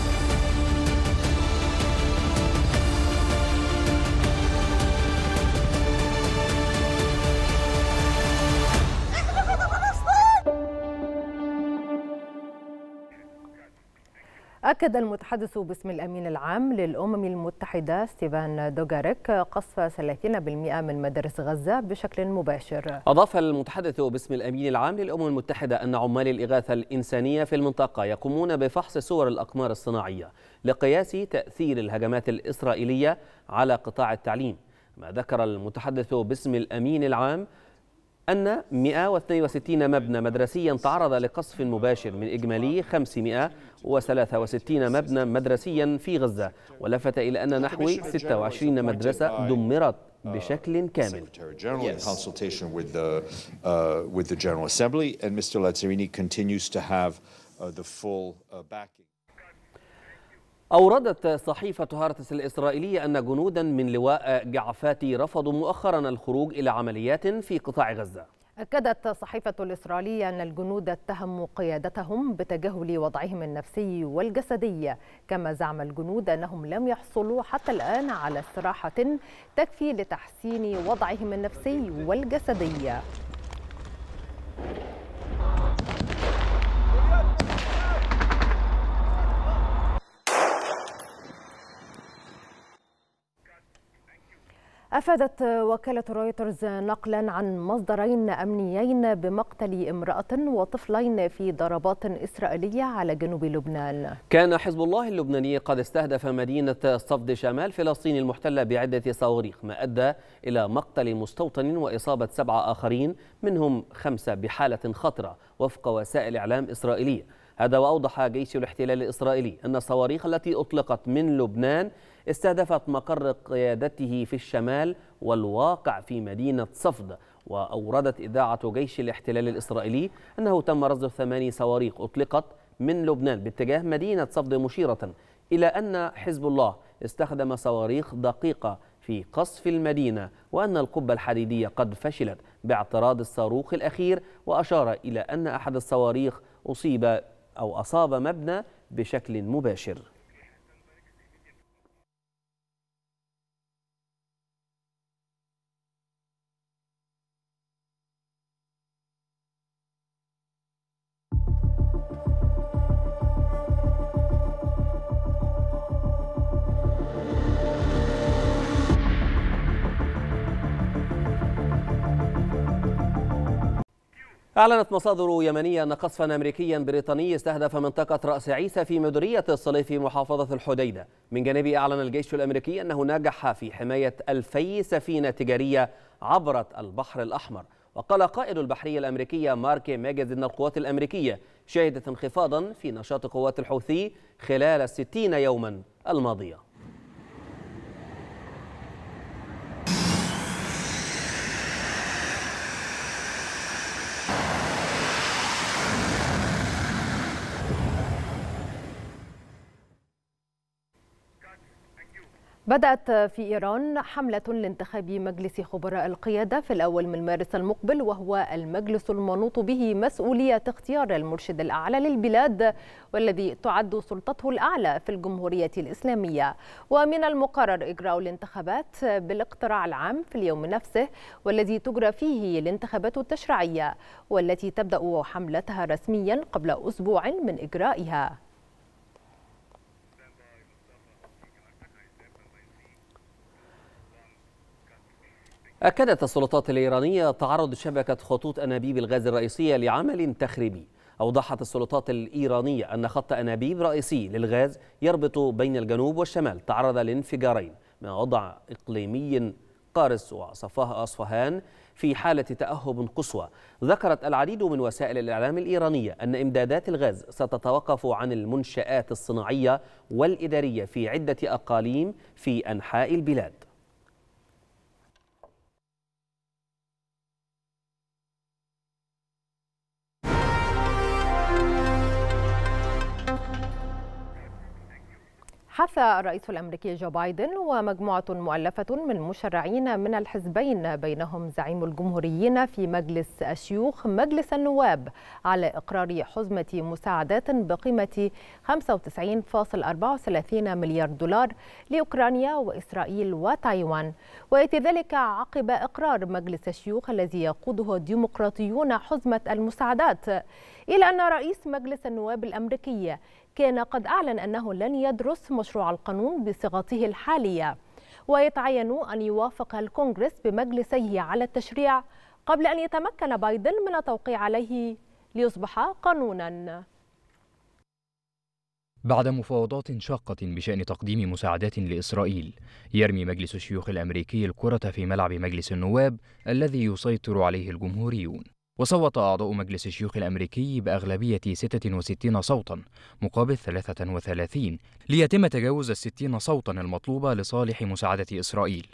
أكد المتحدث باسم الأمين العام للأمم المتحدة ستيفان دوغاريك قصف 30% من مدارس غزة بشكل مباشر أضاف المتحدث باسم الأمين العام للأمم المتحدة أن عمال الإغاثة الإنسانية في المنطقة يقومون بفحص صور الأقمار الصناعية لقياس تأثير الهجمات الإسرائيلية على قطاع التعليم ما ذكر المتحدث باسم الأمين العام أن 162 مبنى مدرسيا تعرض لقصف مباشر من إجمالي 563 مبنى مدرسيا في غزة ولفت إلى أن نحو 26 مدرسة دمرت بشكل كامل أوردت صحيفة هارتس الإسرائيلية أن جنودا من لواء جعفاتي رفضوا مؤخرا الخروج إلى عمليات في قطاع غزة أكدت صحيفة الإسرائيلية أن الجنود اتهموا قيادتهم بتجاهل وضعهم النفسي والجسدي كما زعم الجنود أنهم لم يحصلوا حتى الآن على استراحة تكفي لتحسين وضعهم النفسي والجسدي أفادت وكالة رويترز نقلا عن مصدرين أمنيين بمقتل امرأة وطفلين في ضربات إسرائيلية على جنوب لبنان كان حزب الله اللبناني قد استهدف مدينة صفد شمال فلسطين المحتلة بعدة صواريخ ما أدى إلى مقتل مستوطن وإصابة سبعة آخرين منهم خمسة بحالة خطرة وفق وسائل إعلام إسرائيلية هذا وأوضح جيش الاحتلال الإسرائيلي أن الصواريخ التي أطلقت من لبنان استهدفت مقر قيادته في الشمال والواقع في مدينة صفد وأوردت إذاعة جيش الاحتلال الإسرائيلي أنه تم رصد ثماني صواريخ أطلقت من لبنان باتجاه مدينة صفد مشيرة إلى أن حزب الله استخدم صواريخ دقيقة في قصف المدينة وأن القبة الحديدية قد فشلت باعتراض الصاروخ الأخير وأشار إلى أن أحد الصواريخ أصيب أو أصاب مبنى بشكل مباشر أعلنت مصادر يمنية أن قصفا أمريكيا بريطاني استهدف منطقة رأس عيسى في مديرية الصليف محافظة الحديدة من جانبه أعلن الجيش الأمريكي أنه نجح في حماية ألفي سفينة تجارية عبرت البحر الأحمر وقال قائد البحرية الأمريكية مارك ماجز أن القوات الأمريكية شهدت انخفاضا في نشاط قوات الحوثي خلال الستين يوما الماضية بدأت في إيران حملة لانتخاب مجلس خبراء القيادة في الأول من مارس المقبل وهو المجلس المنوط به مسؤولية اختيار المرشد الأعلى للبلاد والذي تعد سلطته الأعلى في الجمهورية الإسلامية ومن المقرر إجراء الانتخابات بالاقتراع العام في اليوم نفسه والذي تجرى فيه الانتخابات التشريعية والتي تبدأ حملتها رسميا قبل أسبوع من إجرائها أكدت السلطات الإيرانية تعرض شبكة خطوط أنابيب الغاز الرئيسية لعمل تخريبي أوضحت السلطات الإيرانية أن خط أنابيب رئيسي للغاز يربط بين الجنوب والشمال تعرض لانفجارين من وضع إقليمي قارس وصفاه أصفهان في حالة تأهب قصوى ذكرت العديد من وسائل الإعلام الإيرانية أن إمدادات الغاز ستتوقف عن المنشآت الصناعية والإدارية في عدة أقاليم في أنحاء البلاد حث الرئيس الأمريكي جو بايدن ومجموعة مؤلفة من مشرعين من الحزبين بينهم زعيم الجمهوريين في مجلس الشيوخ مجلس النواب على إقرار حزمة مساعدات بقيمة 95.34 مليار دولار لأوكرانيا وإسرائيل وتايوان ويأتي ذلك عقب إقرار مجلس الشيوخ الذي يقوده الديمقراطيون حزمة المساعدات إلى أن رئيس مجلس النواب الأمريكي كان قد أعلن أنه لن يدرس مشروع القانون بصيغته الحالية ويتعين أن يوافق الكونغرس بمجلسيه على التشريع قبل أن يتمكن بايدن من التوقيع عليه ليصبح قانونا بعد مفاوضات شاقة بشأن تقديم مساعدات لإسرائيل يرمي مجلس الشيوخ الأمريكي الكرة في ملعب مجلس النواب الذي يسيطر عليه الجمهوريون وصوت أعضاء مجلس الشيوخ الأمريكي بأغلبية 66 صوتا مقابل 33 ليتم تجاوز الستين صوتا المطلوبة لصالح مساعدة إسرائيل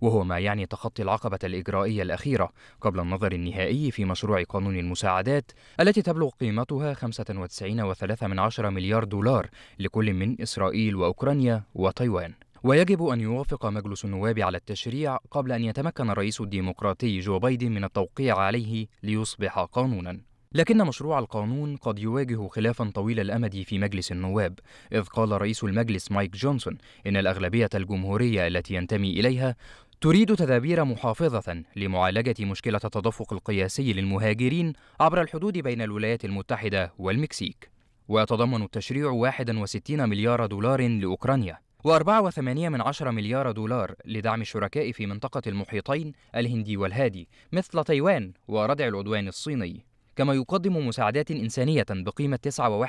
وهو ما يعني تخطي العقبة الإجرائية الأخيرة قبل النظر النهائي في مشروع قانون المساعدات التي تبلغ قيمتها 95.3 مليار دولار لكل من إسرائيل وأوكرانيا وتايوان ويجب أن يوافق مجلس النواب على التشريع قبل أن يتمكن الرئيس الديمقراطي جو بايدن من التوقيع عليه ليصبح قانونا لكن مشروع القانون قد يواجه خلافا طويل الامد في مجلس النواب اذ قال رئيس المجلس مايك جونسون ان الاغلبيه الجمهوريه التي ينتمي اليها تريد تدابير محافظة لمعالجة مشكلة التدفق القياسي للمهاجرين عبر الحدود بين الولايات المتحدة والمكسيك ويتضمن التشريع 61 مليار دولار لأوكرانيا و4.8 من عشرة مليار دولار لدعم الشركاء في منطقة المحيطين الهندي والهادي مثل تايوان وردع العدوان الصيني كما يقدم مساعدات إنسانية بقيمة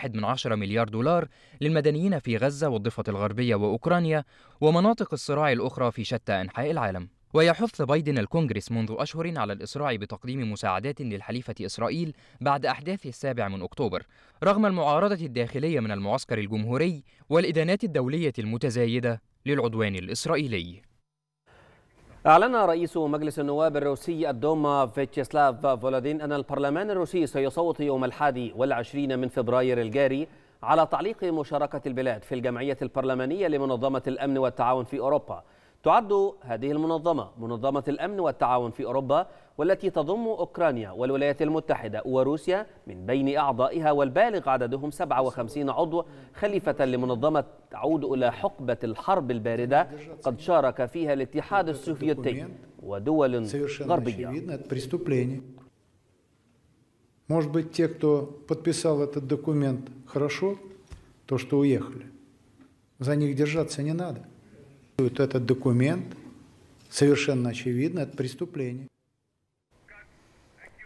9.1 من عشرة مليار دولار للمدنيين في غزة والضفة الغربية وأوكرانيا ومناطق الصراع الأخرى في شتى أنحاء العالم ويحث بايدن الكونغرس منذ أشهر على الإسراع بتقديم مساعدات للحليفة إسرائيل بعد أحداث السابع من أكتوبر رغم المعارضة الداخلية من المعسكر الجمهوري والإدانات الدولية المتزايدة للعدوان الإسرائيلي أعلن رئيس مجلس النواب الروسي الدوما فيتشيسلاف فولادين أن البرلمان الروسي سيصوت يوم الحادي والعشرين من فبراير الجاري على تعليق مشاركة البلاد في الجمعية البرلمانية لمنظمة الأمن والتعاون في أوروبا تعد هذه المنظمة منظمة الأمن والتعاون في أوروبا والتي تضم أوكرانيا والولايات المتحدة وروسيا من بين أعضائها والبالغ عددهم 57 عضو خليفة لمنظمة تعود إلى حقبة الحرب الباردة قد شارك فيها الاتحاد السوفيتي ودول غربية Может быть, те, кто подписал этот документ, хорошо, то, что уехали. За них держаться не надо. Этот документ совершенно очевидно, это преступление.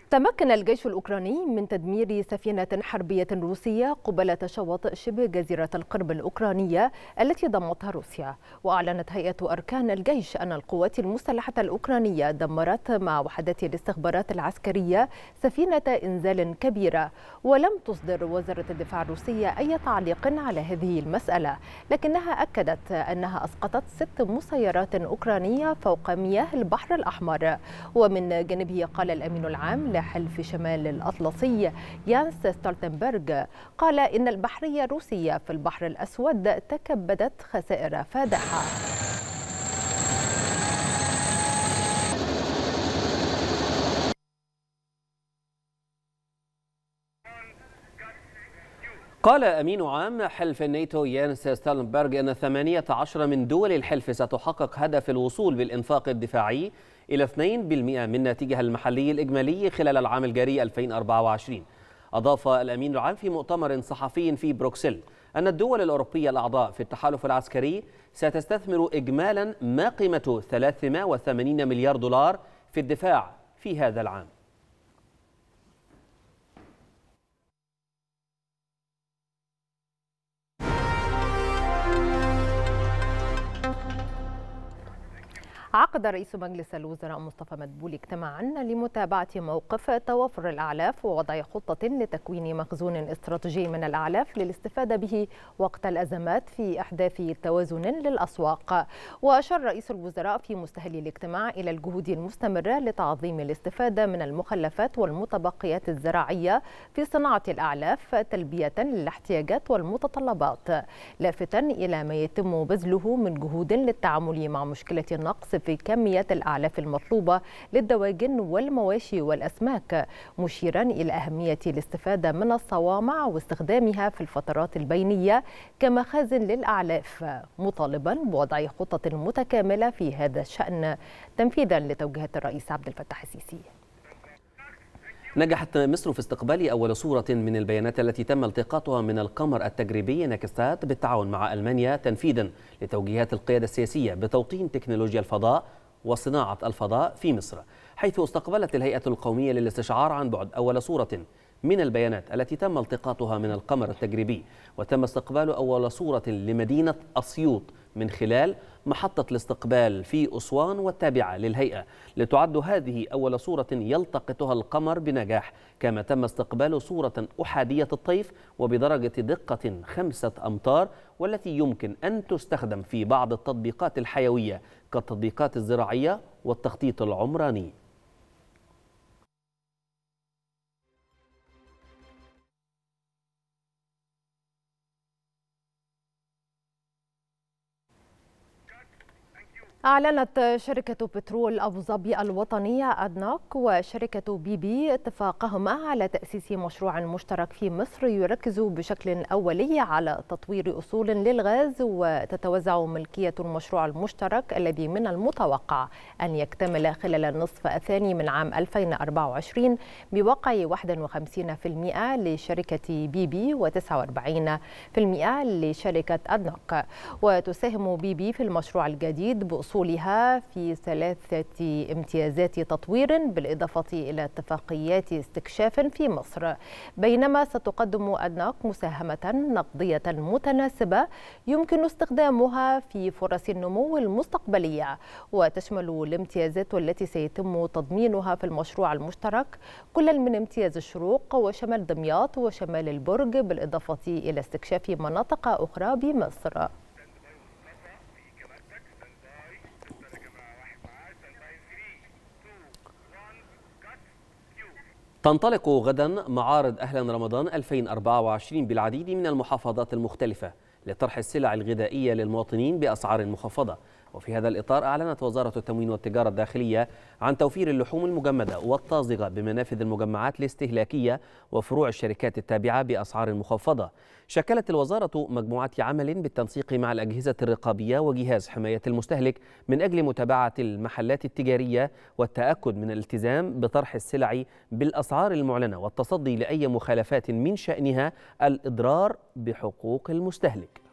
تمكن الجيش الأوكراني من تدمير سفينة حربية روسية قبالة شواطئ شبه جزيرة القرب الأوكرانية التي ضمتها روسيا وأعلنت هيئة أركان الجيش أن القوات المسلحة الأوكرانية دمرت مع وحدات الاستخبارات العسكرية سفينة إنزال كبيرة ولم تصدر وزارة الدفاع الروسية أي تعليق على هذه المسألة لكنها أكدت أنها أسقطت ست مسيرات أوكرانية فوق مياه البحر الأحمر ومن جانبه قال الأمين العام حلف شمال الأطلسي يانس ستولتنبرغ قال إن البحرية الروسية في البحر الأسود تكبدت خسائر فادحة قال أمين عام حلف الناتو يانس ستالنبرغ أن 18 من دول الحلف ستحقق هدف الوصول بالإنفاق الدفاعي إلى 2% من ناتجها المحلي الإجمالي خلال العام الجاري 2024 أضاف الأمين العام في مؤتمر صحفي في بروكسل أن الدول الأوروبية الأعضاء في التحالف العسكري ستستثمر إجمالا ما قيمته 380 مليار دولار في الدفاع في هذا العام عقد رئيس مجلس الوزراء مصطفى مدبول اجتماعا لمتابعة موقف توافر الأعلاف ووضع خطة لتكوين مخزون استراتيجي من الأعلاف للاستفادة به وقت الأزمات في إحداث توازن للأسواق وأشار رئيس الوزراء في مستهل الاجتماع إلى الجهود المستمرة لتعظيم الاستفادة من المخلفات والمتبقيات الزراعية في صناعة الأعلاف تلبية للاحتياجات والمتطلبات لافتا إلى ما يتم بذله من جهود للتعامل مع مشكلة النقص في كميات الأعلاف المطلوبة للدواجن والمواشي والأسماك مشيرا إلى أهمية الاستفادة من الصوامع واستخدامها في الفترات البينية كمخازن للأعلاف مطالبا بوضع خطط متكاملة في هذا الشأن تنفيذا لتوجيهات الرئيس عبد الفتاح السيسي نجحت مصر في استقبال أول صورة من البيانات التي تم التقاطها من القمر التجريبي نكستات بالتعاون مع ألمانيا تنفيذا لتوجيهات القيادة السياسية بتوطين تكنولوجيا الفضاء وصناعة الفضاء في مصر حيث استقبلت الهيئة القومية للاستشعار عن بعد أول صورة من البيانات التي تم التقاطها من القمر التجريبي وتم استقبال أول صورة لمدينة أسيوط من خلال محطة الاستقبال في أسوان والتابعة للهيئة لتعد هذه أول صورة يلتقطها القمر بنجاح كما تم استقبال صورة أحادية الطيف وبدرجة دقة خمسة أمتار والتي يمكن أن تستخدم في بعض التطبيقات الحيوية كالتطبيقات الزراعية والتخطيط العمراني أعلنت شركة بترول أبو ظبي الوطنية أدناك وشركة بي بي اتفاقهما على تأسيس مشروع مشترك في مصر يركز بشكل أولي على تطوير أصول للغاز وتتوزع ملكية المشروع المشترك الذي من المتوقع أن يكتمل خلال النصف الثاني من عام 2024 بوقع 51% لشركة بي بي و49% لشركة أدناك وتساهم بي بي في المشروع الجديد بأصول حصولها في ثلاثة امتيازات تطوير بالإضافة إلى اتفاقيات استكشاف في مصر بينما ستقدم أدناك مساهمة نقدية متناسبة يمكن استخدامها في فرص النمو المستقبلية وتشمل الامتيازات التي سيتم تضمينها في المشروع المشترك كل من امتياز الشروق وشمال دمياط وشمال البرج بالإضافة إلى استكشاف مناطق أخرى بمصر تنطلق غدا معارض أهلا رمضان 2024 بالعديد من المحافظات المختلفة لطرح السلع الغذائية للمواطنين بأسعار مخفضة وفي هذا الإطار أعلنت وزارة التموين والتجارة الداخلية عن توفير اللحوم المجمدة والطازجة بمنافذ المجمعات الاستهلاكية وفروع الشركات التابعة بأسعار مخفضة شكلت الوزارة مجموعة عمل بالتنسيق مع الأجهزة الرقابية وجهاز حماية المستهلك من أجل متابعة المحلات التجارية والتأكد من الالتزام بطرح السلع بالأسعار المعلنة والتصدي لأي مخالفات من شأنها الإضرار بحقوق المستهلك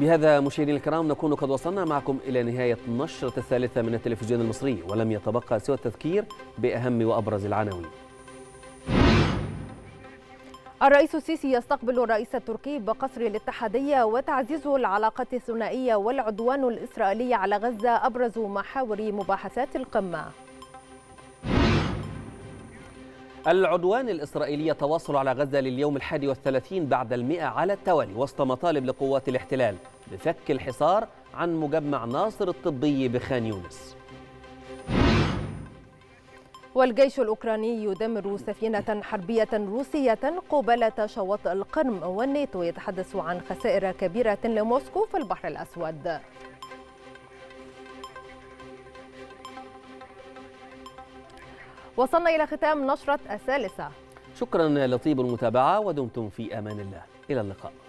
بهذا مشاهدينا الكرام نكون قد وصلنا معكم إلى نهاية النشرة الثالثة من التلفزيون المصري ولم يتبقى سوى التذكير بأهم وأبرز العناوين الرئيس السيسي يستقبل الرئيس التركي بقصر الاتحادية وتعزيز العلاقات الثنائية والعدوان الإسرائيلي على غزة أبرز محاور مباحثات القمة العدوان الإسرائيلي يتواصل على غزة لليوم الحادي والثلاثين بعد المئة على التوالي وسط مطالب لقوات الاحتلال بفك الحصار عن مجمع ناصر الطبي بخان يونس والجيش الأوكراني يدمر سفينة حربية روسية قبالة شواطئ القرم والناتو يتحدث عن خسائر كبيرة لموسكو في البحر الأسود وصلنا إلى ختام نشرة الثالثة شكرا لطيب المتابعة ودمتم في أمان الله إلى اللقاء